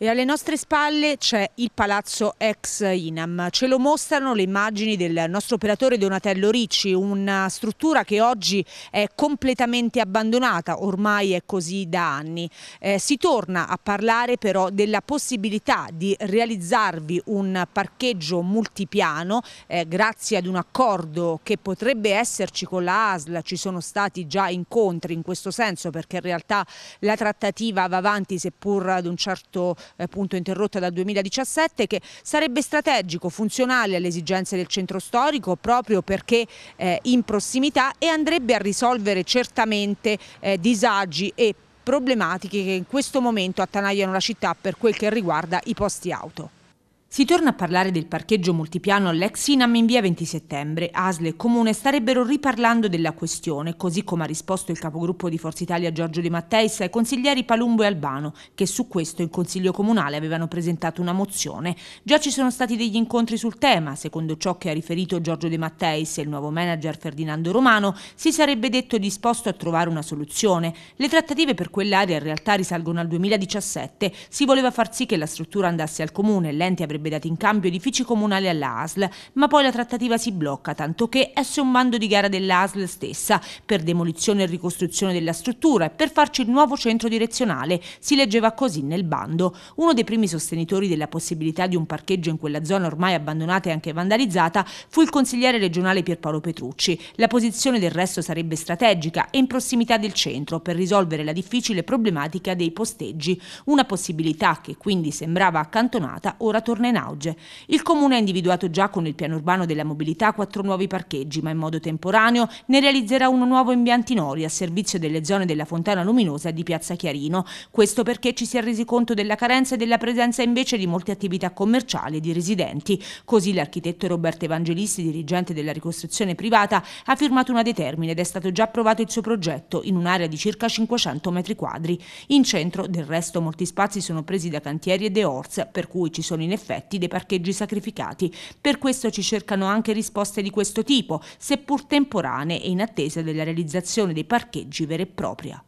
E alle nostre spalle c'è il palazzo ex Inam. Ce lo mostrano le immagini del nostro operatore Donatello Ricci, una struttura che oggi è completamente abbandonata, ormai è così da anni. Eh, si torna a parlare però della possibilità di realizzarvi un parcheggio multipiano eh, grazie ad un accordo che potrebbe esserci con la ASL. Ci sono stati già incontri in questo senso perché in realtà la trattativa va avanti seppur ad un certo appunto eh, interrotta dal 2017 che sarebbe strategico, funzionale alle esigenze del centro storico proprio perché eh, in prossimità e andrebbe a risolvere certamente eh, disagi e problematiche che in questo momento attanagliano la città per quel che riguarda i posti auto. Si torna a parlare del parcheggio multipiano all'ex Inam in via 20 settembre. Asle e Comune starebbero riparlando della questione, così come ha risposto il capogruppo di Forza Italia Giorgio De Matteis ai consiglieri Palumbo e Albano, che su questo in Consiglio Comunale avevano presentato una mozione. Già ci sono stati degli incontri sul tema, secondo ciò che ha riferito Giorgio De Matteis e il nuovo manager Ferdinando Romano, si sarebbe detto disposto a trovare una soluzione. Le trattative per quell'area in realtà risalgono al 2017. Si voleva far sì che la struttura andasse al Comune, e l'ente avrebbe avrebbe dato in cambio edifici comunali all'ASL, ma poi la trattativa si blocca, tanto che esce un bando di gara dell'ASL stessa per demolizione e ricostruzione della struttura e per farci il nuovo centro direzionale, si leggeva così nel bando. Uno dei primi sostenitori della possibilità di un parcheggio in quella zona ormai abbandonata e anche vandalizzata fu il consigliere regionale Pierpaolo Petrucci. La posizione del resto sarebbe strategica e in prossimità del centro per risolvere la difficile problematica dei posteggi, una possibilità che quindi sembrava accantonata ora tornerà in auge. Il comune ha individuato già con il piano urbano della mobilità quattro nuovi parcheggi, ma in modo temporaneo ne realizzerà uno nuovo in Biantinori a servizio delle zone della Fontana Luminosa di Piazza Chiarino. Questo perché ci si è resi conto della carenza e della presenza invece di molte attività commerciali e di residenti. Così l'architetto Roberto Evangelisti, dirigente della ricostruzione privata, ha firmato una determina ed è stato già approvato il suo progetto in un'area di circa 500 metri quadri. In centro, del resto, molti spazi sono presi da cantieri e de deors, per cui ci sono in effetti effetti dei parcheggi sacrificati. Per questo ci cercano anche risposte di questo tipo, seppur temporanee e in attesa della realizzazione dei parcheggi vera e propria.